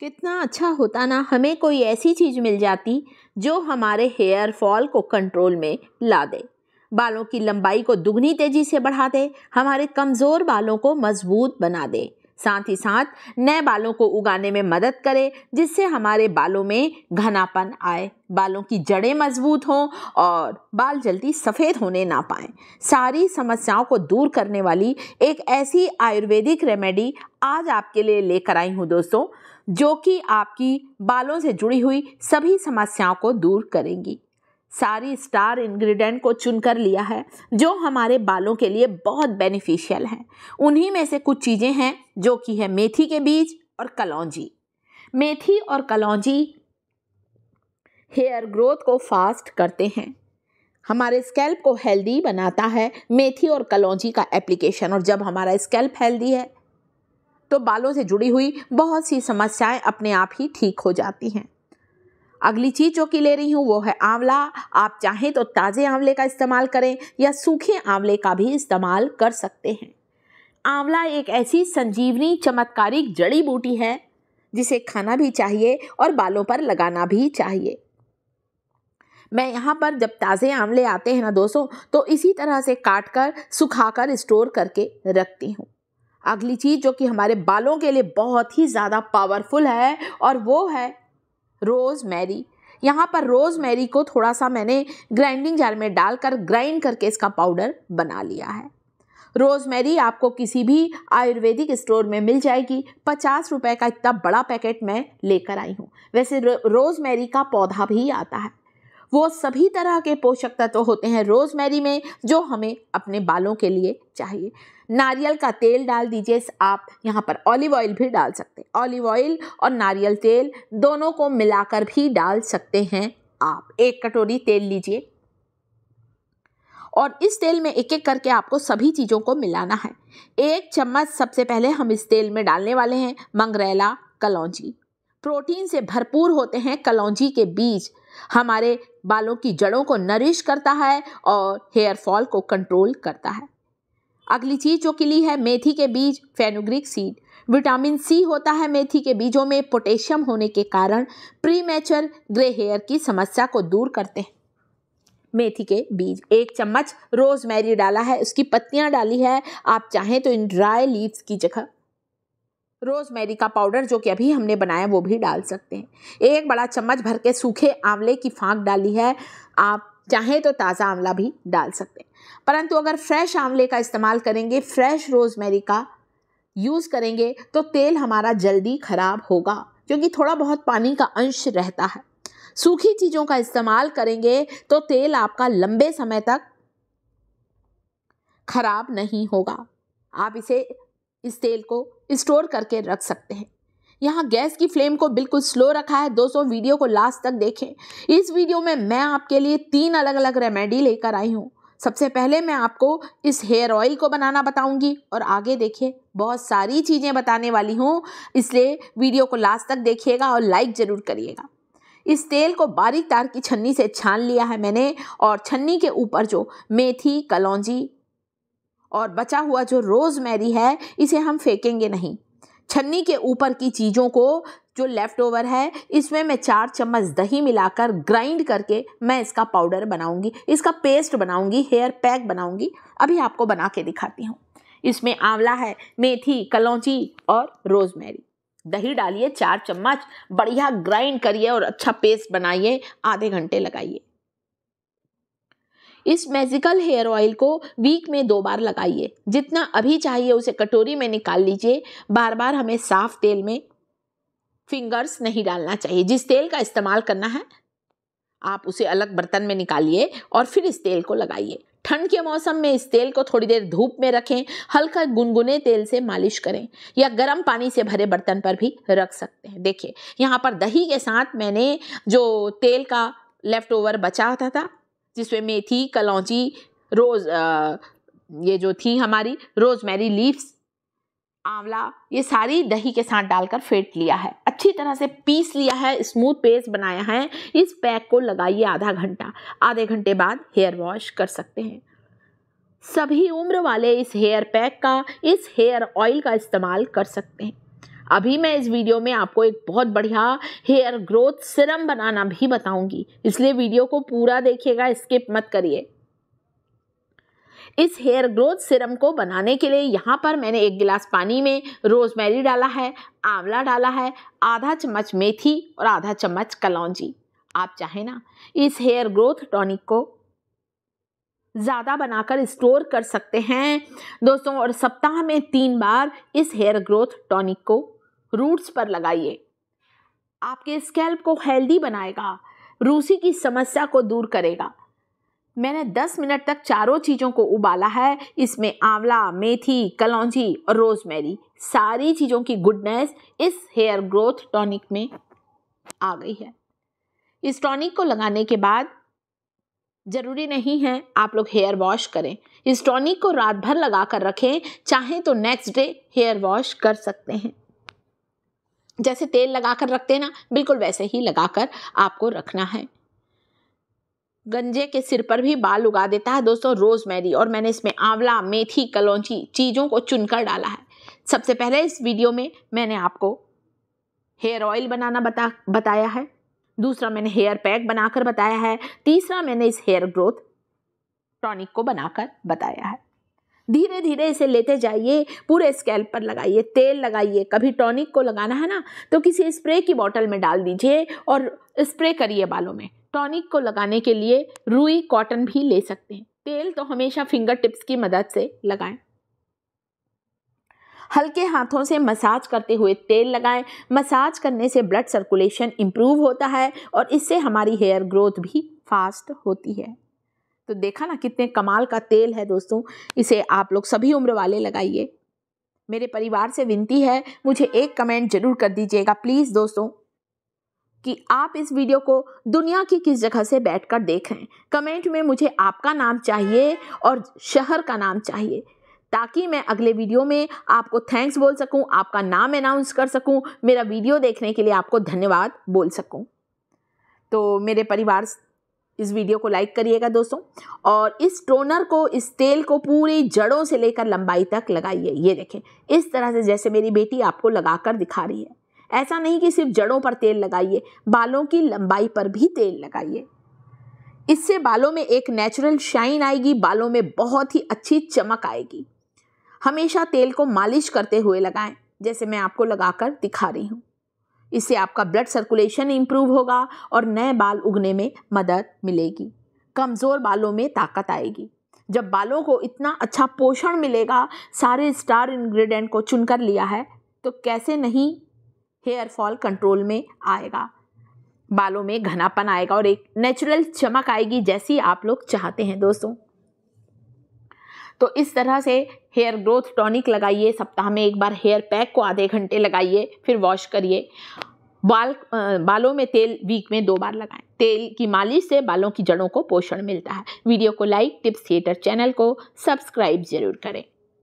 कितना अच्छा होता ना हमें कोई ऐसी चीज़ मिल जाती जो हमारे हेयर फॉल को कंट्रोल में ला दे बालों की लंबाई को दुगनी तेज़ी से बढ़ा दे हमारे कमज़ोर बालों को मजबूत बना दे साथ ही साथ नए बालों को उगाने में मदद करे जिससे हमारे बालों में घनापन आए बालों की जड़ें मजबूत हों और बाल जल्दी सफ़ेद होने ना पाएँ सारी समस्याओं को दूर करने वाली एक ऐसी आयुर्वेदिक रेमेडी आज आपके लिए लेकर आई हूँ दोस्तों जो कि आपकी बालों से जुड़ी हुई सभी समस्याओं को दूर करेंगी सारी स्टार इंग्रेडिएंट को चुनकर लिया है जो हमारे बालों के लिए बहुत बेनिफिशियल हैं उन्हीं में से कुछ चीज़ें हैं जो कि है मेथी के बीज और कलौजी मेथी और कलौजी हेयर ग्रोथ को फास्ट करते हैं हमारे स्कैल्प को हेल्दी बनाता है मेथी और कलौजी का एप्लीकेशन और जब हमारा स्कैल्प हेल्दी है तो बालों से जुड़ी हुई बहुत सी समस्याएं अपने आप ही ठीक हो जाती हैं अगली चीज़ जो कि ले रही हूँ वो है आंवला आप चाहें तो ताज़े आंवले का इस्तेमाल करें या सूखे आंवले का भी इस्तेमाल कर सकते हैं आंवला एक ऐसी संजीवनी चमत्कारिक जड़ी बूटी है जिसे खाना भी चाहिए और बालों पर लगाना भी चाहिए मैं यहाँ पर जब ताज़े आंवले आते हैं ना दोस्तों तो इसी तरह से काट कर सुखा कर स्टोर करके रखती हूँ अगली चीज़ जो कि हमारे बालों के लिए बहुत ही ज़्यादा पावरफुल है और वो है रोज़ मैरी यहाँ पर रोज़ मैरी को थोड़ा सा मैंने ग्राइंडिंग जार में डालकर ग्राइंड करके इसका पाउडर बना लिया है मैरी आपको किसी भी आयुर्वेदिक स्टोर में मिल जाएगी पचास रुपए का इतना बड़ा पैकेट मैं लेकर आई हूँ वैसे मैरी का पौधा भी आता है वो सभी तरह के पोषक तत्व होते हैं रोज़मेरी में जो हमें अपने बालों के लिए चाहिए नारियल का तेल डाल दीजिए आप यहाँ पर ऑलिव ऑयल भी डाल सकते हैं ऑलिव ऑयल और नारियल तेल दोनों को मिलाकर भी डाल सकते हैं आप एक कटोरी तेल लीजिए और इस तेल में एक एक करके आपको सभी चीज़ों को मिलाना है एक चम्मच सबसे पहले हम इस तेल में डालने वाले हैं मंगरेला कलौजी प्रोटीन से भरपूर होते हैं कलौजी के बीज हमारे बालों की जड़ों को नरिश करता है और हेयर फॉल को कंट्रोल करता है अगली चीज जो किली है मेथी के बीज फेनुग्रिक सीड विटामिन सी होता है मेथी के बीजों में पोटेशियम होने के कारण प्री मैचर ग्रे हेयर की समस्या को दूर करते हैं मेथी के बीज एक चम्मच मैरी डाला है उसकी पत्तियां डाली है आप चाहें तो इन ड्राई लीव्स की जगह रोजमेरी का पाउडर जो कि अभी हमने बनाया वो भी डाल सकते हैं एक बड़ा चम्मच भर के सूखे आंवले की फांक डाली है आप चाहें तो ताज़ा आंवला भी डाल सकते हैं परंतु अगर फ्रेश आंवले का इस्तेमाल करेंगे फ्रेश रोजमेरी का यूज़ करेंगे तो तेल हमारा जल्दी ख़राब होगा क्योंकि थोड़ा बहुत पानी का अंश रहता है सूखी चीज़ों का इस्तेमाल करेंगे तो तेल आपका लंबे समय तक खराब नहीं होगा आप इसे इस तेल को स्टोर करके रख सकते हैं यहाँ गैस की फ्लेम को बिल्कुल स्लो रखा है दोस्तों वीडियो को लास्ट तक देखें इस वीडियो में मैं आपके लिए तीन अलग अलग रेमेडी लेकर आई हूँ सबसे पहले मैं आपको इस हेयर ऑयल को बनाना बताऊंगी और आगे देखिए बहुत सारी चीज़ें बताने वाली हूँ इसलिए वीडियो को लास्ट तक देखिएगा और लाइक ज़रूर करिएगा इस तेल को बारीक तार की छन्नी से छान लिया है मैंने और छन्नी के ऊपर जो मेथी कलौजी और बचा हुआ जो रोज़मेरी है इसे हम फेंकेंगे नहीं छन्नी के ऊपर की चीज़ों को जो लेफ़्ट ओवर है इसमें मैं चार चम्मच दही मिलाकर ग्राइंड करके मैं इसका पाउडर बनाऊंगी इसका पेस्ट बनाऊंगी हेयर पैक बनाऊंगी अभी आपको बना के दिखाती हूँ इसमें आंवला है मेथी कलौची और रोज़मेरी दही डालिए चार चम्मच बढ़िया ग्राइंड करिए और अच्छा पेस्ट बनाइए आधे घंटे लगाइए इस मैजिकल हेयर ऑयल को वीक में दो बार लगाइए जितना अभी चाहिए उसे कटोरी में निकाल लीजिए बार बार हमें साफ तेल में फिंगर्स नहीं डालना चाहिए जिस तेल का इस्तेमाल करना है आप उसे अलग बर्तन में निकालिए और फिर इस तेल को लगाइए ठंड के मौसम में इस तेल को थोड़ी देर धूप में रखें हल्का गुनगुने तेल से मालिश करें या गर्म पानी से भरे बर्तन पर भी रख सकते हैं देखिए यहाँ पर दही के साथ मैंने जो तेल का लेफ़्ट ओवर बचा होता था जिसमें मेथी कलौची रोज़ ये जो थी हमारी रोज़मेरी लीव्स आंवला ये सारी दही के साथ डालकर फेंट लिया है अच्छी तरह से पीस लिया है स्मूथ पेस्ट बनाया है इस पैक को लगाइए आधा घंटा आधे घंटे बाद हेयर वॉश कर सकते हैं सभी उम्र वाले इस हेयर पैक का इस हेयर ऑयल का इस्तेमाल कर सकते हैं अभी मैं इस वीडियो में आपको एक बहुत बढ़िया हेयर ग्रोथ सिरम बनाना भी बताऊंगी इसलिए वीडियो को पूरा देखिएगा स्किप मत करिए इस हेयर ग्रोथ सिरम को बनाने के लिए यहाँ पर मैंने एक गिलास पानी में रोजमेरी डाला है आंवला डाला है आधा चम्मच मेथी और आधा चम्मच कलौजी आप चाहें ना इस हेयर ग्रोथ टॉनिक को ज़्यादा बनाकर स्टोर कर सकते हैं दोस्तों और सप्ताह में तीन बार इस हेयर ग्रोथ टॉनिक को रूट्स पर लगाइए आपके स्कैल्प को हेल्दी बनाएगा रूसी की समस्या को दूर करेगा मैंने 10 मिनट तक चारों चीज़ों को उबाला है इसमें आंवला मेथी कलौजी और रोजमेरी सारी चीज़ों की गुडनेस इस हेयर ग्रोथ टॉनिक में आ गई है इस टॉनिक को लगाने के बाद ज़रूरी नहीं है आप लोग हेयर वॉश करें इस टॉनिक को रात भर लगा कर रखें चाहें तो नेक्स्ट डे हेयर वॉश कर सकते हैं जैसे तेल लगा कर रखते हैं ना बिल्कुल वैसे ही लगा कर आपको रखना है गंजे के सिर पर भी बाल उगा देता है दोस्तों रोजमेरी और मैंने इसमें आंवला मेथी कलौची चीज़ों को चुनकर डाला है सबसे पहले इस वीडियो में मैंने आपको हेयर ऑयल बनाना बता बताया है दूसरा मैंने हेयर पैक बनाकर बताया है तीसरा मैंने इस हेयर ग्रोथ टॉनिक को बनाकर बताया है धीरे धीरे इसे लेते जाइए पूरे स्कैल्प पर लगाइए तेल लगाइए कभी टॉनिक को लगाना है ना तो किसी स्प्रे की बॉटल में डाल दीजिए और स्प्रे करिए बालों में टॉनिक को लगाने के लिए रुई कॉटन भी ले सकते हैं तेल तो हमेशा फिंगर टिप्स की मदद से लगाएं हल्के हाथों से मसाज करते हुए तेल लगाएं मसाज करने से ब्लड सर्कुलेशन इम्प्रूव होता है और इससे हमारी हेयर ग्रोथ भी फास्ट होती है तो देखा ना कितने कमाल का तेल है दोस्तों इसे आप लोग सभी उम्र वाले लगाइए मेरे परिवार से विनती है मुझे एक कमेंट जरूर कर दीजिएगा प्लीज़ दोस्तों कि आप इस वीडियो को दुनिया की किस जगह से बैठकर देखें कमेंट में मुझे आपका नाम चाहिए और शहर का नाम चाहिए ताकि मैं अगले वीडियो में आपको थैंक्स बोल सकूं, आपका नाम अनाउंस कर सकूं, मेरा वीडियो देखने के लिए आपको धन्यवाद बोल सकूं। तो मेरे परिवार इस वीडियो को लाइक करिएगा दोस्तों और इस टोनर को इस तेल को पूरी जड़ों से लेकर लंबाई तक लगाइए ये देखें इस तरह से जैसे मेरी बेटी आपको लगा कर दिखा रही है ऐसा नहीं कि सिर्फ जड़ों पर तेल लगाइए बालों की लंबाई पर भी तेल लगाइए इससे बालों में एक नेचुरल शाइन आएगी बालों में बहुत ही अच्छी चमक आएगी हमेशा तेल को मालिश करते हुए लगाएं जैसे मैं आपको लगाकर दिखा रही हूँ इससे आपका ब्लड सर्कुलेशन इम्प्रूव होगा और नए बाल उगने में मदद मिलेगी कमज़ोर बालों में ताकत आएगी जब बालों को इतना अच्छा पोषण मिलेगा सारे स्टार इंग्रेडिएंट को चुनकर लिया है तो कैसे नहीं हेयर फॉल कंट्रोल में आएगा बालों में घनापन आएगा और एक नेचुरल चमक आएगी जैसी आप लोग चाहते हैं दोस्तों तो इस तरह से हेयर ग्रोथ टॉनिक लगाइए सप्ताह में एक बार हेयर पैक को आधे घंटे लगाइए फिर वॉश करिए बाल बालों में तेल वीक में दो बार लगाएं तेल की मालिश से बालों की जड़ों को पोषण मिलता है वीडियो को लाइक टिप्स थिएटर चैनल को सब्सक्राइब जरूर करें